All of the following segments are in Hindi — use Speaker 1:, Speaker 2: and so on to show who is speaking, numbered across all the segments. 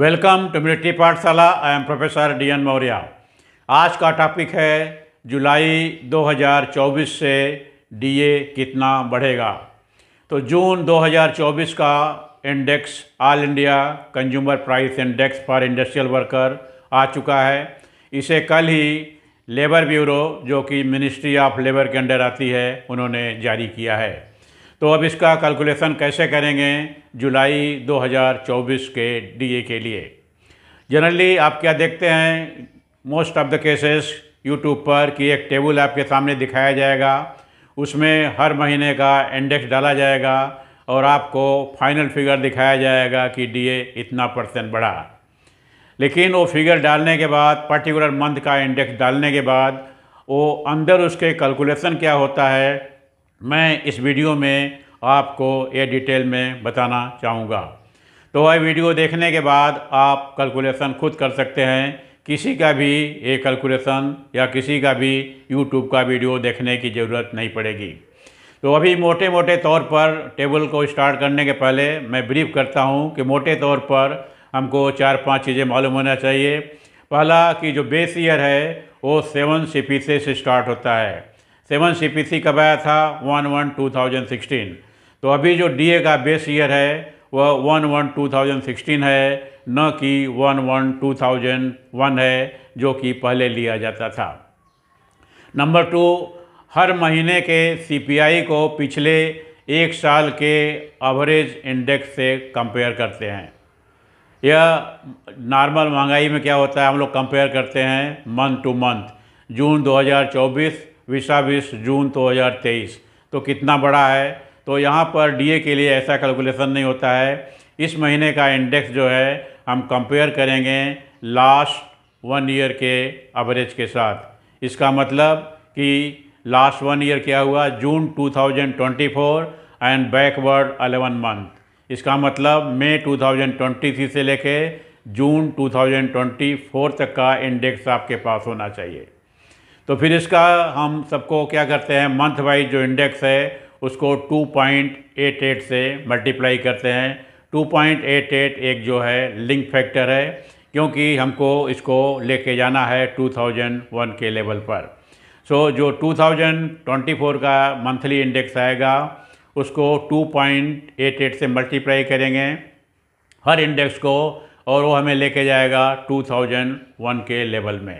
Speaker 1: welcome to military Pathshala I am professor D N Maurya आज का टॉपिक है जुलाई 2024 से डीए कितना बढ़ेगा तो जून 2024 का index all India consumer price index for industrial worker आ चुका है इसे कल ही लेबर ब्यूरो जो कि मिनिस्ट्री ऑफ लेबर के अंडर आती है उन्होंने जारी किया है तो अब इसका कैलकुलेशन कैसे करेंगे जुलाई 2024 के डीए के लिए जनरली आप क्या देखते हैं most of the cases YouTube पर कि एक टेबल आपके सामने दिखाया जाएगा उसमें हर महीने का इंडेक्स डाला जाएगा और आपको फाइनल फिगर दिखाया जाएगा कि डीए इतना परसेंट बढ़ा लेकिन वो फिगर डालने के बाद पर्टिकुलर मंथ का इंडेक्स डालने के बाद वो अंदर उसके कैलकुलेशन क्या होता है मैं इस वीडियो में आपको ये डिटेल में बताना चाहूँगा तो वह वीडियो देखने के बाद आप कैलकुलेशन खुद कर सकते हैं किसी का भी ये कैलकुलेशन या किसी का भी यूट्यूब का वीडियो देखने की ज़रूरत नहीं पड़ेगी तो अभी मोटे मोटे तौर पर टेबल को स्टार्ट करने के पहले मैं ब्रीफ करता हूँ कि मोटे तौर पर हमको चार पांच चीज़ें मालूम होना चाहिए पहला कि जो बेस ईयर है वो सेवन सी से स्टार्ट होता है सेवन सी कब आया था one one two thousand sixteen तो अभी जो डी का बेस ईयर है वह one one two thousand sixteen है न कि one one two thousand one है जो कि पहले लिया जाता था नंबर टू हर महीने के सीपीआई को पिछले एक साल के एवरेज इंडेक्स से कंपेयर करते हैं यह नॉर्मल महंगाई में क्या होता है हम लोग कंपेयर करते हैं मंथ टू मंथ जून 2024 विशा बीस जून 2023 तो कितना बड़ा है तो यहाँ पर डीए के लिए ऐसा कैलकुलेशन नहीं होता है इस महीने का इंडेक्स जो है हम कंपेयर करेंगे लास्ट वन ईयर के एवरेज के साथ इसका मतलब कि लास्ट वन ईयर क्या हुआ जून 2024 एंड बैकवर्ड 11 मंथ इसका मतलब मई 2023 से लेके जून 2024 तक का इंडेक्स आपके पास होना चाहिए तो फिर इसका हम सबको क्या करते हैं मंथ वाइज जो इंडेक्स है उसको 2.88 से मल्टीप्लाई करते हैं 2.88 एक जो है लिंक फैक्टर है क्योंकि हमको इसको लेके जाना है 2001 के लेवल पर सो so, जो 2024 का मंथली इंडेक्स आएगा उसको 2.88 से मल्टीप्लाई करेंगे हर इंडेक्स को और वो हमें लेके जाएगा 2001 के लेवल में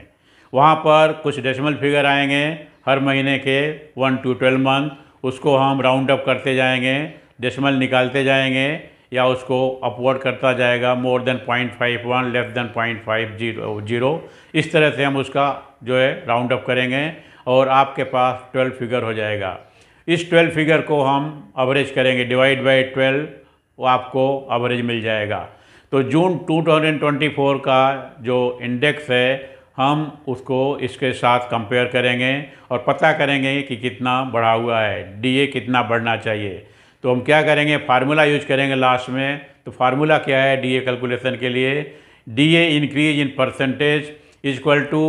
Speaker 1: वहाँ पर कुछ डेसिमल फिगर आएंगे हर महीने के वन टू ट्वेल्व मंथ उसको हम राउंड अप करते जाएंगे डेसिमल निकालते जाएंगे या उसको अपवर्ड करता जाएगा more than point five one less than point five zero zero इस तरह से हम उसका जो है राउंड अप करेंगे और आपके पास ट्वेल्व फिगर हो जाएगा इस ट्वेल्व फिगर को हम एवरेज करेंगे डिवाइड बाय ट्वेल्व वो आपको एवरेज मिल जाएगा तो जून 2024 का जो इंडेक्स है हम उसको इसके साथ कंपेयर करेंगे और पता करेंगे कि कितना बढ़ा हुआ है डीए कितना बढ़ना चाहिए तो हम क्या करेंगे फार्मूला यूज करेंगे लास्ट में तो फार्मूला क्या है डीए कैलकुलेशन के लिए DA increase in percentage equal to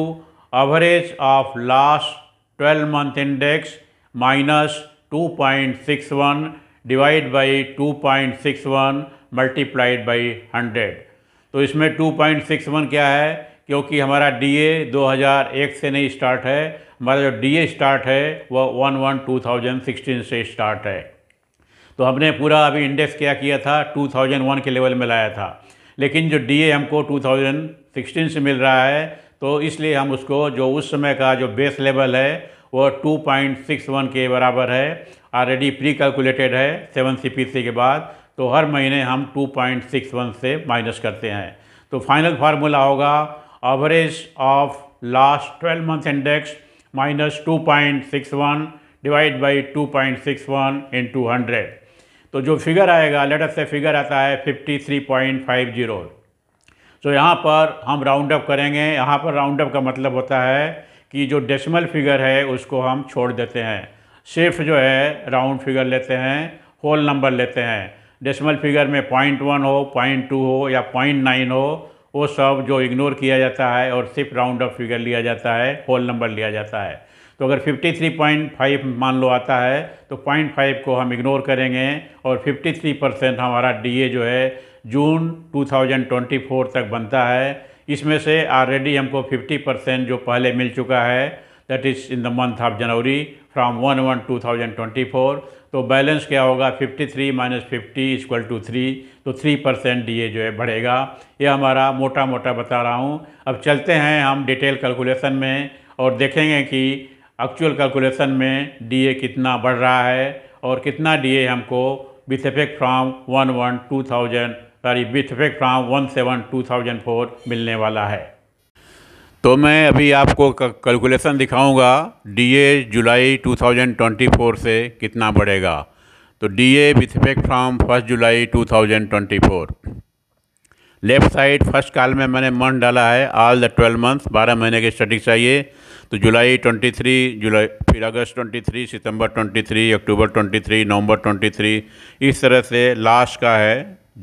Speaker 1: average of last twelve month index minus two point six one divide by two point six one multiplied by hundred तो इसमें टू पॉइंट सिक्स वन क्या है क्योंकि हमारा डीए 2001 से नहीं स्टार्ट है हमारा जो डीए स्टार्ट है वह one one two thousand sixteen से स्टार्ट है तो हमने पूरा अभी इंडेक्स क्या किया था 2001 के लेवल में लाया था लेकिन जो डीए हमको 2016 से मिल रहा है तो इसलिए हम उसको जो उस समय का जो बेस लेवल है वह 2.61 के बराबर है ऑलरेडी प्री कैलकुलेटेड है सेवन सी के बाद तो हर महीने हम 2.61 से माइनस करते हैं तो फाइनल फार्मूला होगा average of last 12 months index minus 2.61 divide by 2.61 into 100 तो जो फिगर आएगा लेटर से फिगर आता है 53.50 सो यहाँ पर हम राउंड अप करेंगे यहाँ पर राउंड अप का मतलब होता है कि जो डेसिमल फिगर है उसको हम छोड़ देते हैं सिर्फ जो है राउंड फिगर लेते हैं होल नंबर लेते हैं डेसिमल फिगर में पॉइंट वन हो पॉइंट टू हो या पॉइंट नाइन हो वो सब जो इग्नोर किया जाता है और सिर्फ राउंड ऑफ फिगर लिया जाता है होल नंबर लिया जाता है तो अगर 53.5 मान लो आता है तो 0.5 को हम इग्नोर करेंगे और 53 परसेंट हमारा डीए जो है जून 2024 तक बनता है इसमें से ऑलरेडी हमको 50 परसेंट जो पहले मिल चुका है that is in the month of January from one one two thousand twenty four तो बैलेंस क्या होगा 53 three minus fifty equal to three तो थ्री परसेंट डी जो है बढ़ेगा ये हमारा मोटा मोटा बता रहा हूँ अब चलते हैं हम डिटेल कैलकुलेशन में और देखेंगे कि एक्चुअल कैलकुलेशन में डी कितना बढ़ रहा है और कितना डी हमको with effect from one one two thousand sorry with effect from one seven two thousand four मिलने वाला है तो मैं अभी आपको कैलकुलेशन दिखाऊंगा डीए जुलाई 2024 से कितना बढ़ेगा तो DA with effect from first July 2024 left side first काल में मैंने मन डाला है ऑल द ट्वेल्व मंथ्स बारह महीने के स्टडी चाहिए तो जुलाई 23 जुलाई फिर अगस्त 23 सितंबर 23 अक्टूबर 23 नवंबर 23 इस तरह से लास्ट का है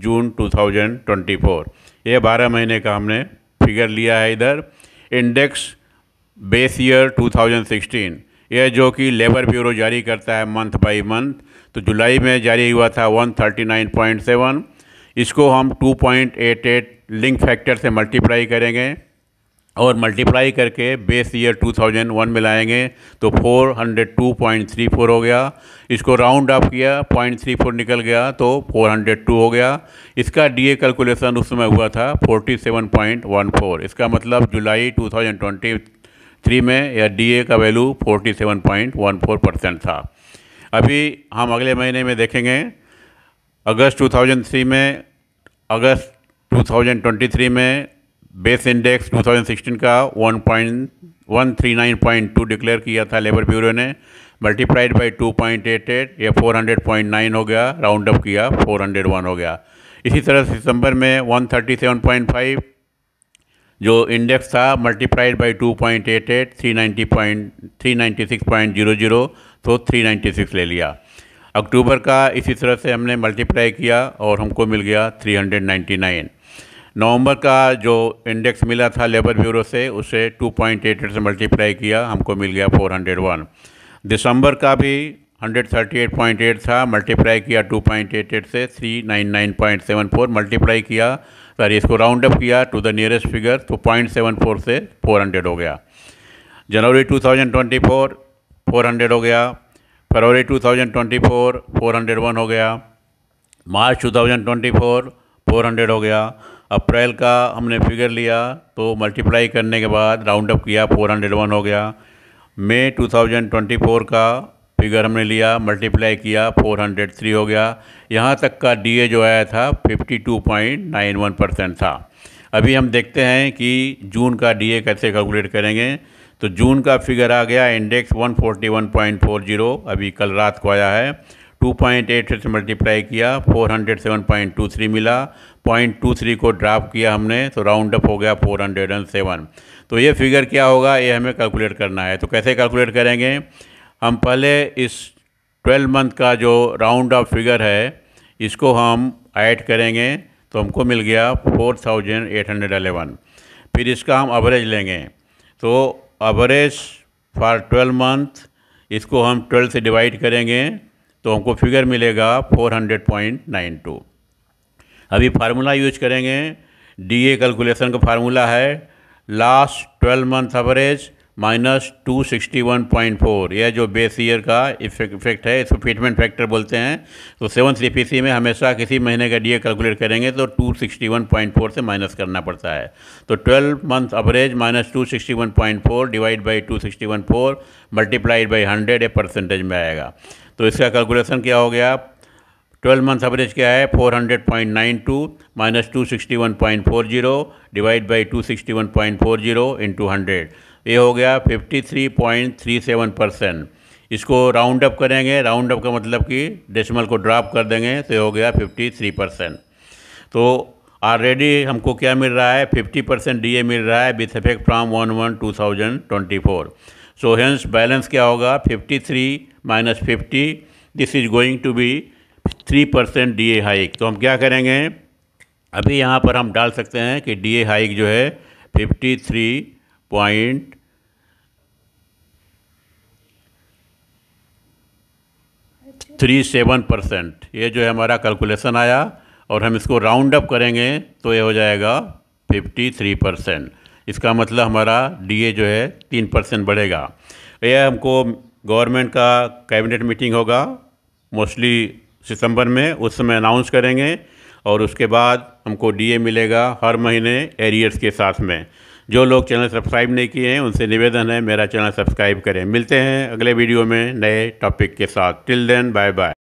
Speaker 1: जून टू ये बारह महीने का हमने फिगर लिया है इधर इंडेक्स बेस ईयर 2016 यह जो कि लेबर ब्यूरो जारी करता है मंथ बाय मंथ तो जुलाई में जारी हुआ था 139.7 इसको हम 2.88 लिंक फैक्टर से मल्टीप्लाई करेंगे और मल्टीप्लाई करके बेस ईयर 2001 में तो 402.34 हो गया इसको राउंड अप किया 0.34 निकल गया तो 402 हो गया इसका डीए कैलकुलेशन उस समय हुआ था 47.14 इसका मतलब जुलाई 2023 में यह डीए का वैल्यू 47.14 परसेंट था अभी हम अगले महीने में देखेंगे अगस्त 2003 में अगस्त 2023 में बेस इंडेक्स 2016 का 1.139.2 डिक्लेयर किया था लेबर ब्यूरो ने मल्टीप्लाइड बाय 2.88 ये 400.9 हो गया राउंड अप किया 401 हो गया इसी तरह सितंबर में 137.5 जो इंडेक्स था मल्टीप्लाइड बाय 2.88 390.396.00 तो 396 ले लिया अक्टूबर का इसी तरह से हमने मल्टीप्लाई किया और हमको मिल गया 399 नवंबर का जो इंडेक्स मिला था लेबर ब्यूरो से उसे 2.88 से मल्टीप्लाई किया हमको मिल गया 401 दिसंबर का भी 138.8 था मल्टीप्लाई किया 2.88 से 399.74 मल्टीप्लाई किया सॉरी इसको राउंड अप किया टू द नियरेस्ट फिगर तो 0.74 से 400 हो गया जनवरी 2024 400 हो गया फरवरी 2024 401 हो गया मार्च 2024 400 हो गया अप्रैल का हमने फिगर लिया तो मल्टीप्लाई करने के बाद राउंड अप किया फोर हंड्रेड वन हो गया मई फोर का फिगर हमने लिया मल्टीप्लाई किया फोर हंड्रेड थ्री हो गया यहाँ तक का डी जो आया था fifty two point nine one percent था अभी हम देखते हैं कि जून का डी कैसे कैलकुलेट करेंगे तो जून का फिगर आ गया इंडेक्स जीरो अभी कल रात को आया है 2.8 से मल्टीप्लाई किया 407.23 मिला 0.23 को ड्राप किया हमने तो राउंड अप हो गया 407 तो ये फिगर क्या होगा ये हमें कैलकुलेट करना है तो कैसे कैलकुलेट करेंगे हम पहले इस 12 मंथ का जो राउंड ऑफ फिगर है इसको हम ऐड करेंगे तो हमको मिल गया 4811 फिर इसका हम एवरेज लेंगे तो एवरेज फॉर 12 मंथ इसको हम 12 से डिवाइड करेंगे तो हमको फिगर मिलेगा 400.92 अभी फार्मूला यूज करेंगे डी ए कैलकुलेशन का फार्मूला है last twelve month average minus two sixty one point four यह जो बेस ईयर का इफेक्ट है इसको फिटमेंट फैक्टर बोलते हैं तो सेवन सी पी सी में हमेशा किसी महीने का डी ए कैलकुलेट करेंगे तो two sixty one point four से माइनस करना पड़ता है तो twelve month average minus two sixty one point four divide by two sixty one four multiplied by hundred a percentage में आएगा तो इसका कैलकुलेसन क्या हो गया ट्वेल्व मंथ एवरेज क्या है four hundred point nine two minus two sixty one point four zero divide by two sixty one point four zero into hundred ये हो गया 53.37 परसेंट इसको राउंड अप करेंगे राउंड अप का मतलब कि डेसिमल को ड्रॉप कर देंगे तो ये हो गया 53 परसेंट तो ऑलरेडी हमको क्या मिल रहा है 50 परसेंट डी मिल रहा है with effect from one one two thousand twenty four so hence balance क्या होगा 53 three minus fifty this is going to be three percent D hike तो हम क्या करेंगे अभी यहाँ पर हम डाल सकते हैं कि डी हाइक जो है fifty three point three seven percent ये जो है हमारा कैलकुलेशन आया और हम इसको राउंड अप करेंगे तो ये हो जाएगा फिफ्टी थ्री परसेंट इसका मतलब हमारा डीए जो है तीन परसेंट बढ़ेगा यह हमको गवर्नमेंट का कैबिनेट मीटिंग होगा मोस्टली सितंबर में उस समय अनाउंस करेंगे और उसके बाद हमको डीए मिलेगा हर महीने एरियर्स के साथ में जो लोग चैनल सब्सक्राइब नहीं किए हैं उनसे निवेदन है मेरा चैनल सब्सक्राइब करें मिलते हैं अगले वीडियो में नए टॉपिक के साथ टिल देन बाय बाय